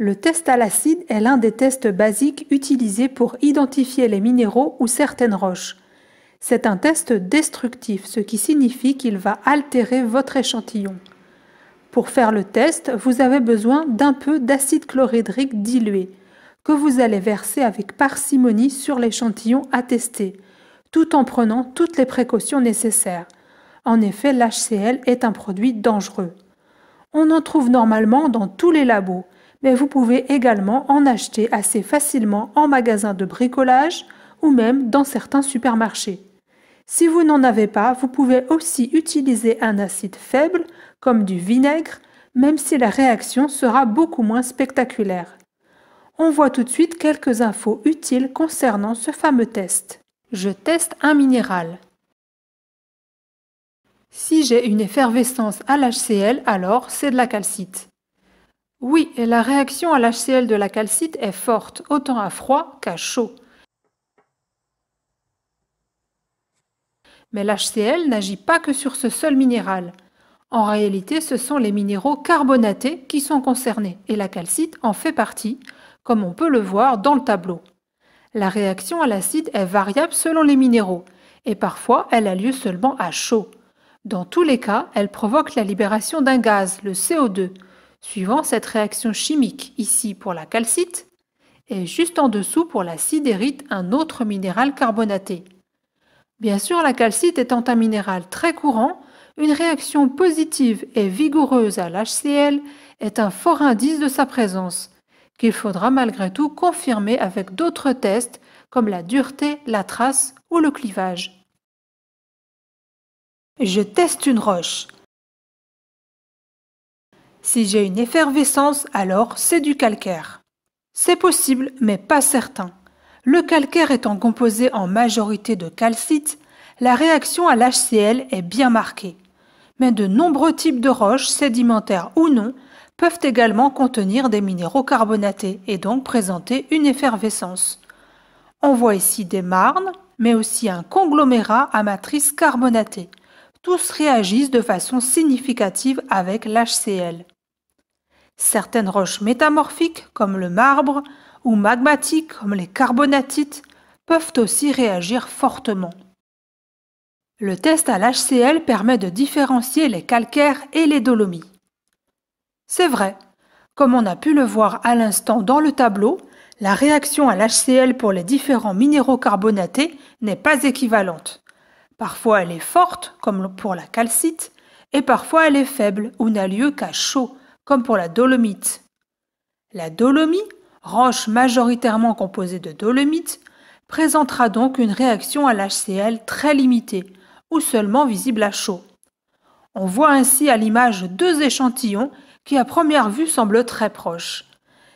Le test à l'acide est l'un des tests basiques utilisés pour identifier les minéraux ou certaines roches. C'est un test destructif, ce qui signifie qu'il va altérer votre échantillon. Pour faire le test, vous avez besoin d'un peu d'acide chlorhydrique dilué, que vous allez verser avec parcimonie sur l'échantillon à tester, tout en prenant toutes les précautions nécessaires. En effet, l'HCl est un produit dangereux. On en trouve normalement dans tous les labos, mais vous pouvez également en acheter assez facilement en magasin de bricolage ou même dans certains supermarchés. Si vous n'en avez pas, vous pouvez aussi utiliser un acide faible comme du vinaigre, même si la réaction sera beaucoup moins spectaculaire. On voit tout de suite quelques infos utiles concernant ce fameux test. Je teste un minéral. Si j'ai une effervescence à l'HCl, alors c'est de la calcite. Oui, et la réaction à l'HCl de la calcite est forte, autant à froid qu'à chaud. Mais l'HCl n'agit pas que sur ce seul minéral. En réalité, ce sont les minéraux carbonatés qui sont concernés, et la calcite en fait partie, comme on peut le voir dans le tableau. La réaction à l'acide est variable selon les minéraux, et parfois elle a lieu seulement à chaud. Dans tous les cas, elle provoque la libération d'un gaz, le CO2, suivant cette réaction chimique, ici pour la calcite, et juste en dessous pour la sidérite, un autre minéral carbonaté. Bien sûr, la calcite étant un minéral très courant, une réaction positive et vigoureuse à l'HCl est un fort indice de sa présence, qu'il faudra malgré tout confirmer avec d'autres tests comme la dureté, la trace ou le clivage. Je teste une roche. Si j'ai une effervescence, alors c'est du calcaire. C'est possible, mais pas certain. Le calcaire étant composé en majorité de calcite, la réaction à l'HCl est bien marquée. Mais de nombreux types de roches, sédimentaires ou non, peuvent également contenir des minéraux carbonatés et donc présenter une effervescence. On voit ici des marnes, mais aussi un conglomérat à matrice carbonatée tous réagissent de façon significative avec l'HCl. Certaines roches métamorphiques, comme le marbre, ou magmatiques, comme les carbonatites, peuvent aussi réagir fortement. Le test à l'HCl permet de différencier les calcaires et les dolomies. C'est vrai, comme on a pu le voir à l'instant dans le tableau, la réaction à l'HCl pour les différents minéraux carbonatés n'est pas équivalente. Parfois elle est forte, comme pour la calcite, et parfois elle est faible ou n'a lieu qu'à chaud, comme pour la dolomite. La dolomie, roche majoritairement composée de dolomite, présentera donc une réaction à l'HCl très limitée, ou seulement visible à chaud. On voit ainsi à l'image deux échantillons qui à première vue semblent très proches.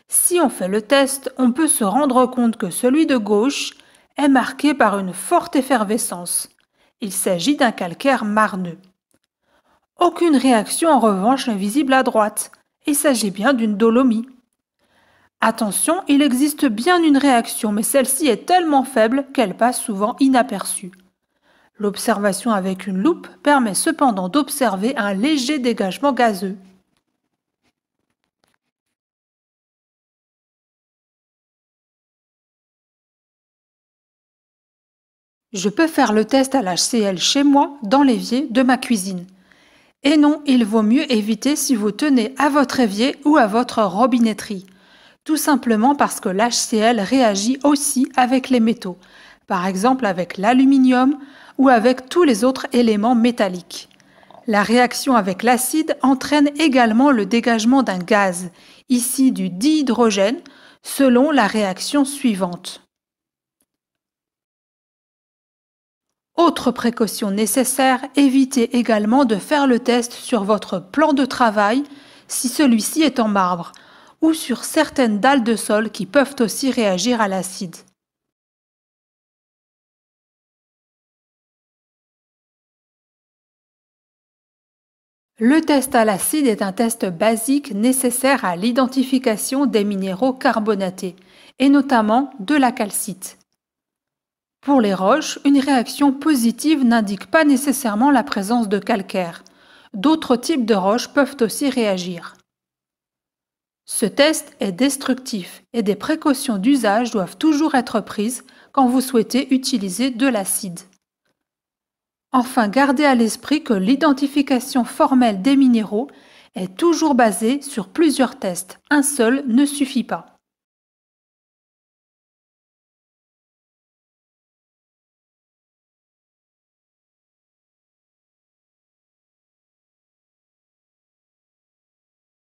Si on fait le test, on peut se rendre compte que celui de gauche est marqué par une forte effervescence, il s'agit d'un calcaire marneux. Aucune réaction en revanche n'est visible à droite. Il s'agit bien d'une dolomie. Attention, il existe bien une réaction, mais celle-ci est tellement faible qu'elle passe souvent inaperçue. L'observation avec une loupe permet cependant d'observer un léger dégagement gazeux. Je peux faire le test à l'HCL chez moi, dans l'évier de ma cuisine. Et non, il vaut mieux éviter si vous tenez à votre évier ou à votre robinetterie. Tout simplement parce que l'HCl réagit aussi avec les métaux, par exemple avec l'aluminium ou avec tous les autres éléments métalliques. La réaction avec l'acide entraîne également le dégagement d'un gaz, ici du dihydrogène, selon la réaction suivante. Autre précaution nécessaire, évitez également de faire le test sur votre plan de travail si celui-ci est en marbre ou sur certaines dalles de sol qui peuvent aussi réagir à l'acide. Le test à l'acide est un test basique nécessaire à l'identification des minéraux carbonatés, et notamment de la calcite. Pour les roches, une réaction positive n'indique pas nécessairement la présence de calcaire. D'autres types de roches peuvent aussi réagir. Ce test est destructif et des précautions d'usage doivent toujours être prises quand vous souhaitez utiliser de l'acide. Enfin, gardez à l'esprit que l'identification formelle des minéraux est toujours basée sur plusieurs tests. Un seul ne suffit pas.